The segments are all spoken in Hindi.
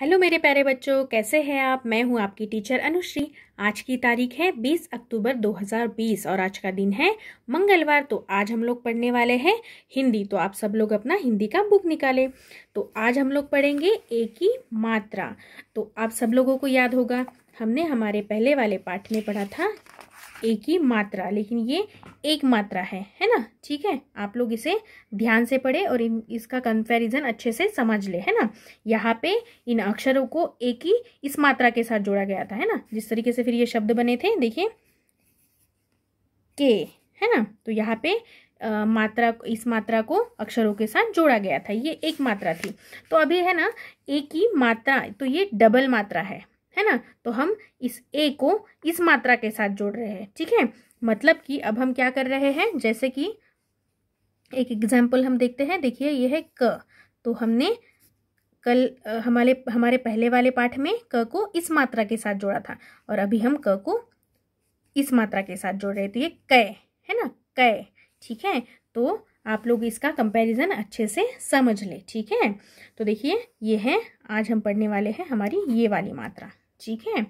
हेलो मेरे प्यारे बच्चों कैसे हैं आप मैं हूं आपकी टीचर अनुश्री आज की तारीख है 20 अक्टूबर 2020 और आज का दिन है मंगलवार तो आज हम लोग पढ़ने वाले हैं हिंदी तो आप सब लोग अपना हिंदी का बुक निकालें तो आज हम लोग पढ़ेंगे एक ही मात्रा तो आप सब लोगों को याद होगा हमने हमारे पहले वाले पाठ में पढ़ा था एक ही मात्रा लेकिन ये एक मात्रा है है ना ठीक है आप लोग इसे ध्यान से पढ़े और इन इसका कंपैरिजन अच्छे से समझ ले है ना यहाँ पे इन अक्षरों को एक ही इस मात्रा के साथ जोड़ा गया था है ना जिस तरीके से फिर ये शब्द बने थे देखिए के है ना तो यहाँ पे आ, मात्रा इस मात्रा को अक्षरों के साथ जोड़ा गया था ये एक मात्रा थी तो अभी है ना एक ही मात्रा तो ये डबल मात्रा है है ना तो हम इस ए को इस मात्रा के साथ जोड़ रहे हैं ठीक है मतलब कि अब हम क्या कर रहे हैं जैसे कि एक एग्जाम्पल हम देखते हैं देखिए यह है क तो हमने कल हमारे हमारे पहले वाले पाठ में क को इस मात्रा के साथ जोड़ा था और अभी हम क को इस मात्रा के साथ जोड़ रहे थे तो ये कय है ना कै ठीक है तो आप लोग इसका कंपैरिजन अच्छे से समझ लें ठीक है तो देखिए ये है आज हम पढ़ने वाले हैं हमारी ये वाली मात्रा ठीक है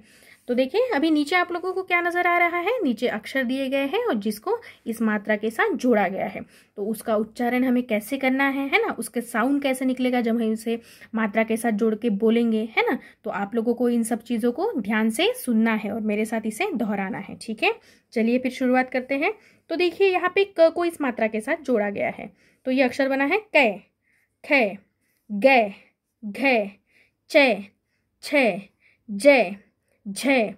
तो देखिए अभी नीचे आप लोगों को क्या नज़र आ रहा है नीचे अक्षर दिए गए हैं और जिसको इस मात्रा के साथ जोड़ा गया है तो उसका उच्चारण हमें कैसे करना है है ना उसके साउंड कैसे निकलेगा जब हम उसे मात्रा के साथ जोड़ के बोलेंगे है ना तो आप लोगों को इन सब चीज़ों को ध्यान से सुनना है और मेरे साथ इसे दोहराना है ठीक है चलिए फिर शुरुआत करते हैं तो देखिए यहाँ पे क को इस मात्रा के साथ जोड़ा गया है तो ये अक्षर बना है कै ख गै घ छ जय जय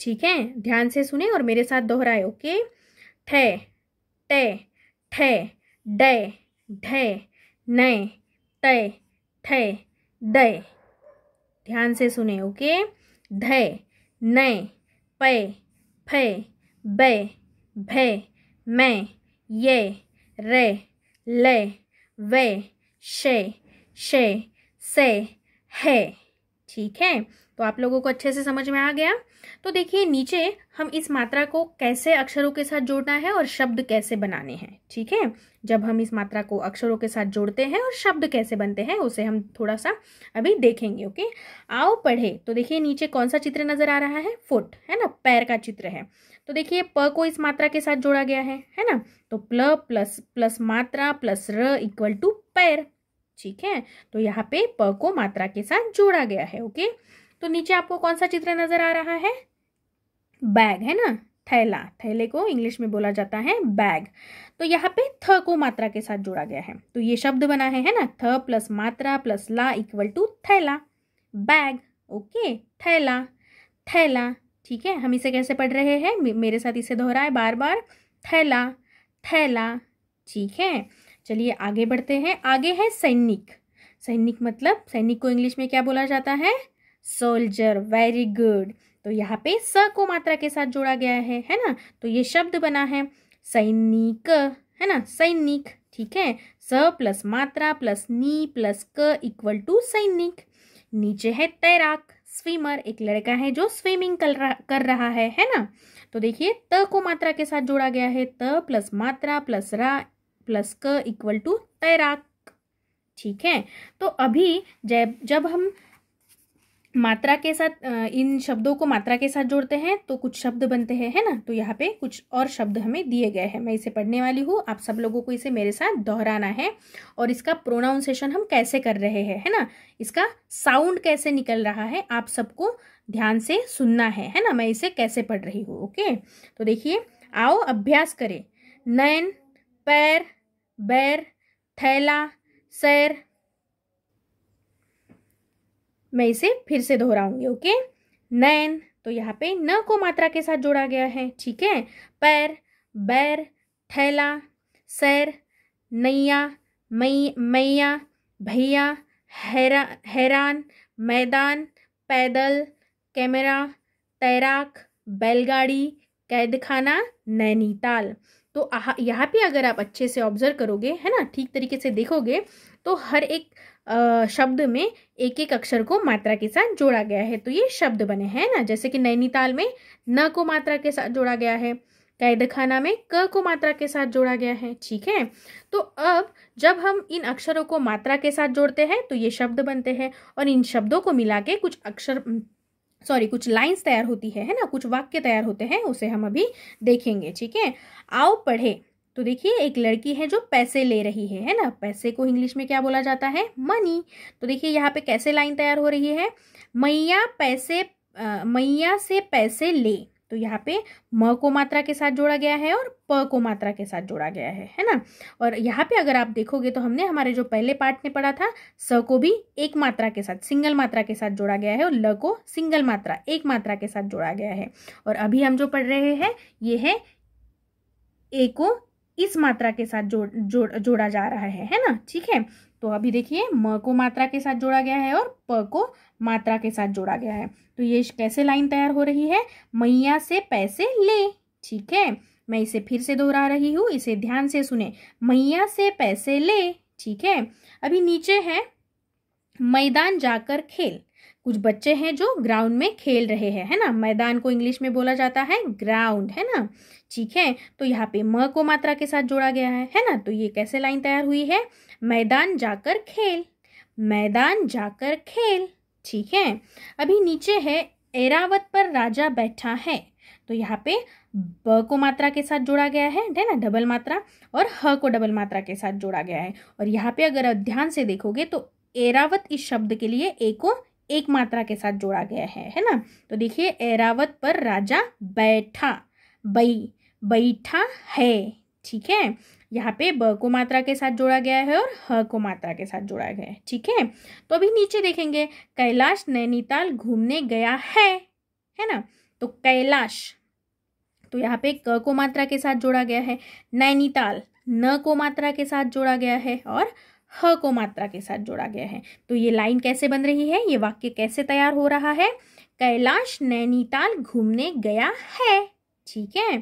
ठीक है ध्यान से सुने और मेरे साथ दोहराए ओके ठे टे ठे डय ढय नय तय ठे दय ध्यान से सुने ओके धय नय पय फे बय भय मैं ये रे ले वे शे शे से है ठीक है तो आप लोगों को अच्छे से समझ में आ गया तो देखिए नीचे हम इस मात्रा को कैसे अक्षरों के साथ जोड़ना है और शब्द कैसे बनाने हैं ठीक है जब हम इस मात्रा को अक्षरों के साथ जोड़ते हैं और शब्द कैसे बनते हैं उसे हम थोड़ा सा अभी देखेंगे ओके आओ पढ़े तो देखिए नीचे कौन सा चित्र नजर आ रहा है फुट है ना पैर का चित्र है तो देखिए प को इस मात्रा के साथ जोड़ा गया है है ना तो प्ल प्लस प्लस मात्रा प्लस र इक्वल टू पैर ठीक है तो यहाँ पे प को मात्रा के साथ जोड़ा गया है ओके तो नीचे आपको कौन सा चित्र नजर आ रहा है बैग है ना थैला थैले को इंग्लिश में बोला जाता है बैग तो यहाँ पे थ को मात्रा के साथ जोड़ा गया है तो ये शब्द बना है है ना थ प्लस मात्रा प्लस ला इक्वल टू थैला बैग ओके थैला थैला ठीक है हम इसे कैसे पढ़ रहे हैं मेरे साथ इसे दोहराए बार बार थैला थैला ठीक है चलिए आगे बढ़ते हैं आगे है सैनिक सैनिक मतलब सैनिक को इंग्लिश में क्या बोला जाता है सोल्जर वेरी गुड तो यहाँ पे स को मात्रा के साथ जोड़ा गया है है ना तो ये शब्द बना है सैनिक है ना सैनिक ठीक है स प्लस मात्रा प्लस नी प्लस क इक्वल टू सैनिक नीचे है तैराक स्विमर एक लड़का है जो स्विमिंग कर रहा कर रहा है है ना तो देखिए त को मात्रा के साथ जोड़ा गया है त प्लस मात्रा प्लस रा प्लस क इक्वल टू तैराक ठीक है तो अभी जब जब हम मात्रा के साथ इन शब्दों को मात्रा के साथ जोड़ते हैं तो कुछ शब्द बनते हैं है ना तो यहाँ पे कुछ और शब्द हमें दिए गए हैं मैं इसे पढ़ने वाली हूँ आप सब लोगों को इसे मेरे साथ दोहराना है और इसका प्रोनाउंसिएशन हम कैसे कर रहे हैं है ना इसका साउंड कैसे निकल रहा है आप सबको ध्यान से सुनना है है ना मैं इसे कैसे पढ़ रही हूँ ओके तो देखिए आओ अभ्यास करें नयन पैर बैर थैला सैर मैं इसे फिर से दोहराऊंगी ओके नैन तो यहाँ पे न को मात्रा के साथ जोड़ा गया है ठीक है पैर बैर थैला सैर नैया मै मैया भैया हैरा हैरान मैदान पैदल कैमरा तैराक बैलगाड़ी कैदखाना नैनीताल तो यहाँ पे अगर आप अच्छे से ऑब्जर्व करोगे है ना ठीक तरीके से देखोगे तो हर एक शब्द में एक एक अक्षर को मात्रा के साथ जोड़ा गया है तो ये शब्द बने हैं ना जैसे कि नैनीताल में न को मात्रा के साथ जोड़ा गया है कैदखाना में क को मात्रा के साथ जोड़ा गया है ठीक है तो अब जब हम इन अक्षरों को मात्रा के साथ जोड़ते हैं तो ये शब्द बनते हैं और इन शब्दों को मिला के कुछ अक्षर सॉरी कुछ लाइंस तैयार होती है है ना कुछ वाक्य तैयार होते हैं उसे हम अभी देखेंगे ठीक है आओ पढ़े तो देखिए एक लड़की है जो पैसे ले रही है है ना पैसे को इंग्लिश में क्या बोला जाता है मनी तो देखिए यहाँ पे कैसे लाइन तैयार हो रही है मैया पैसे मैया से पैसे ले तो यहाँ पे म को मात्रा के साथ जोड़ा गया है और प को मात्रा के साथ जोड़ा गया है है ना और यहाँ पे अगर आप देखोगे तो हमने हमारे जो पहले पार्ट में पढ़ा था स को भी एक मात्रा के साथ सिंगल मात्रा के साथ जोड़ा गया है और ल को सिंगल मात्रा एक मात्रा के साथ जोड़ा गया है और अभी हम जो पढ़ रहे हैं ये है ए को इस मात्रा के साथ जोड़ जोड़ जोड़ा जा रहा है है ना ठीक है तो अभी देखिए म को मात्रा के साथ जोड़ा गया है और प को मात्रा के साथ जोड़ा गया है तो ये कैसे लाइन तैयार हो रही है मैया से पैसे ले ठीक है मैं इसे फिर से दोहरा रही हूँ इसे ध्यान से सुने मैया से पैसे ले ठीक है अभी नीचे है मैदान जाकर खेल कुछ बच्चे हैं जो ग्राउंड में खेल रहे हैं है ना मैदान को इंग्लिश में बोला जाता है ग्राउंड है ना ठीक है तो यहाँ पे म को मात्रा के साथ जोड़ा गया है है ना तो ये कैसे लाइन तैयार हुई है मैदान जाकर खेल मैदान जाकर खेल ठीक है अभी नीचे है एरावत पर राजा बैठा है तो यहाँ पे ब को मात्रा के साथ जोड़ा गया है ना डबल मात्रा और ह को डबल मात्रा के साथ जोड़ा गया है और यहाँ पे अगर ध्यान से देखोगे तो एरावत इस शब्द के लिए ए को एक मात्रा के साथ जोड़ा गया है है ना तो देखिए एरावत पर राजा बैठा बई बैठा है ठीक है यहाँ पे ब को मात्रा के साथ जोड़ा गया है और ह को मात्रा के साथ जोड़ा गया है ठीक है तो अभी नीचे देखेंगे कैलाश नैनीताल घूमने गया है है ना तो कैलाश तो यहाँ पे क को मात्रा के साथ जोड़ा गया है नैनीताल न को मात्रा के साथ जोड़ा गया है और ह को मात्रा के साथ जोड़ा गया है तो ये लाइन कैसे बन रही है ये वाक्य कैसे तैयार हो रहा है कैलाश नैनीताल घूमने गया है ठीक है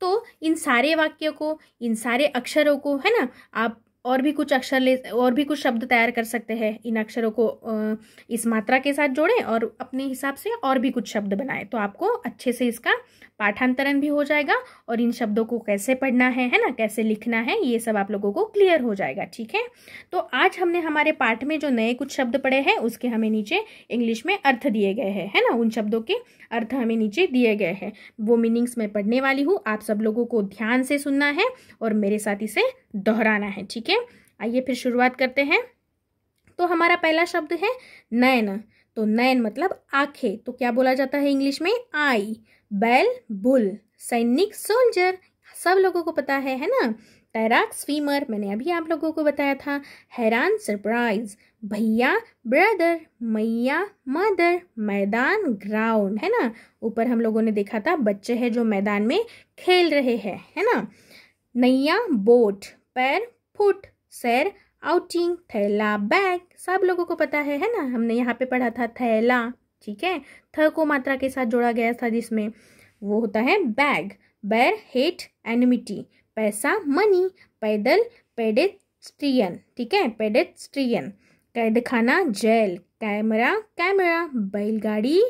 तो इन सारे वाक्यों को इन सारे अक्षरों को है ना आप और भी कुछ अक्षर ले और भी कुछ शब्द तैयार कर सकते हैं इन अक्षरों को इस मात्रा के साथ जोड़ें और अपने हिसाब से और भी कुछ शब्द बनाएं तो आपको अच्छे से इसका पाठांतरण भी हो जाएगा और इन शब्दों को कैसे पढ़ना है है ना कैसे लिखना है ये सब आप लोगों को क्लियर हो जाएगा ठीक है तो आज हमने हमारे पाठ में जो नए कुछ शब्द पढ़े हैं उसके हमें नीचे इंग्लिश में अर्थ दिए गए हैं है ना उन शब्दों के अर्थ हमें नीचे दिए गए हैं वो मीनिंग्स मैं पढ़ने वाली हूँ आप सब लोगों को ध्यान से सुनना है और मेरे साथ इसे दोहराना है ठीक है आइए फिर शुरुआत करते हैं तो हमारा पहला शब्द है नयन तो नयन मतलब आंखें तो क्या बोला जाता है इंग्लिश में आई बैल बुल सैनिक सोल्जर सब लोगों को पता है है ना तैराक स्वीमर मैंने अभी आप लोगों को बताया था हैरान सरप्राइज भैया ब्रदर मैया मदर मैदान ग्राउंड है ना ऊपर हम लोगों ने देखा था बच्चे हैं जो मैदान में खेल रहे हैं है ना नैया बोट पैर फुट सैर आउटिंग थैला बैग सब लोगों को पता है है ना हमने यहाँ पे पढ़ा था थैला ठीक है थ को मात्रा के साथ जोड़ा गया था जिसमें वो होता है बैग बैर हेट एनिमिटी पैसा मनी पैदल पेडेस्ट्रियन ठीक है पेडेस्ट्रियन कैदखाना जेल कैमरा कैमरा बैलगाड़ी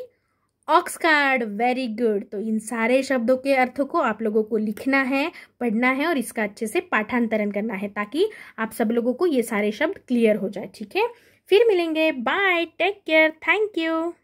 ऑक्स कार्ड वेरी गुड तो इन सारे शब्दों के अर्थों को आप लोगों को लिखना है पढ़ना है और इसका अच्छे से पाठांतरण करना है ताकि आप सब लोगों को ये सारे शब्द क्लियर हो जाए ठीक है फिर मिलेंगे bye take care thank you